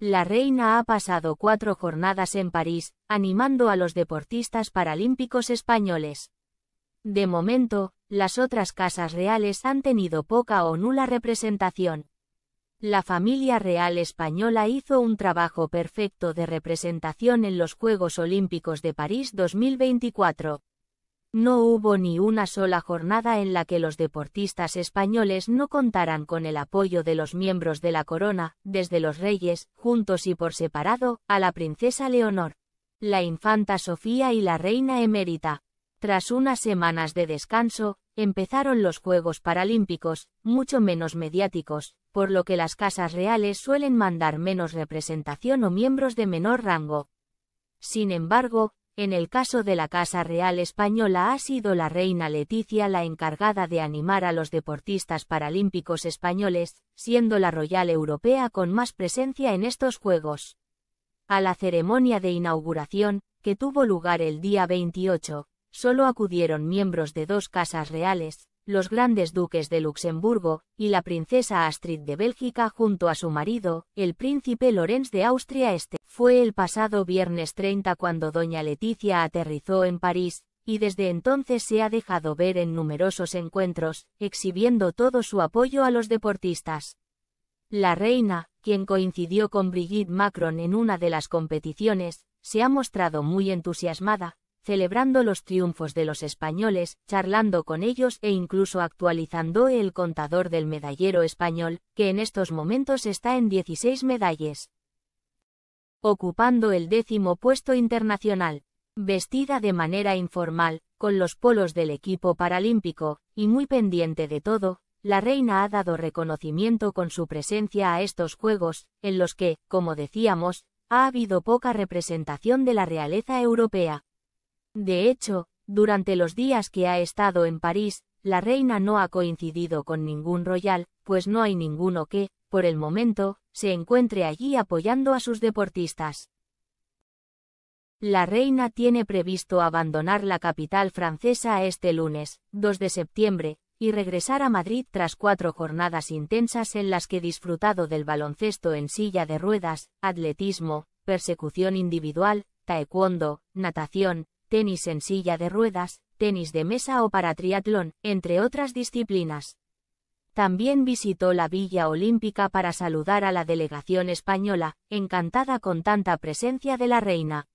La reina ha pasado cuatro jornadas en París, animando a los deportistas paralímpicos españoles. De momento, las otras casas reales han tenido poca o nula representación. La familia real española hizo un trabajo perfecto de representación en los Juegos Olímpicos de París 2024. No hubo ni una sola jornada en la que los deportistas españoles no contaran con el apoyo de los miembros de la corona, desde los reyes, juntos y por separado, a la princesa Leonor, la infanta Sofía y la reina emérita. Tras unas semanas de descanso, empezaron los Juegos Paralímpicos, mucho menos mediáticos, por lo que las casas reales suelen mandar menos representación o miembros de menor rango. Sin embargo, en el caso de la Casa Real Española ha sido la reina Leticia la encargada de animar a los deportistas paralímpicos españoles, siendo la Royal Europea con más presencia en estos Juegos. A la ceremonia de inauguración, que tuvo lugar el día 28, solo acudieron miembros de dos casas reales, los grandes duques de Luxemburgo, y la princesa Astrid de Bélgica junto a su marido, el príncipe Lorenz de Austria Este. Fue el pasado viernes 30 cuando doña Leticia aterrizó en París, y desde entonces se ha dejado ver en numerosos encuentros, exhibiendo todo su apoyo a los deportistas. La reina, quien coincidió con Brigitte Macron en una de las competiciones, se ha mostrado muy entusiasmada, celebrando los triunfos de los españoles, charlando con ellos e incluso actualizando el contador del medallero español, que en estos momentos está en 16 medallas. Ocupando el décimo puesto internacional, vestida de manera informal, con los polos del equipo paralímpico, y muy pendiente de todo, la reina ha dado reconocimiento con su presencia a estos Juegos, en los que, como decíamos, ha habido poca representación de la realeza europea. De hecho, durante los días que ha estado en París, la reina no ha coincidido con ningún royal, pues no hay ninguno que, por el momento, se encuentre allí apoyando a sus deportistas. La reina tiene previsto abandonar la capital francesa este lunes, 2 de septiembre, y regresar a Madrid tras cuatro jornadas intensas en las que disfrutado del baloncesto en silla de ruedas, atletismo, persecución individual, taekwondo, natación, tenis en silla de ruedas, tenis de mesa o para triatlón, entre otras disciplinas. También visitó la Villa Olímpica para saludar a la delegación española, encantada con tanta presencia de la reina.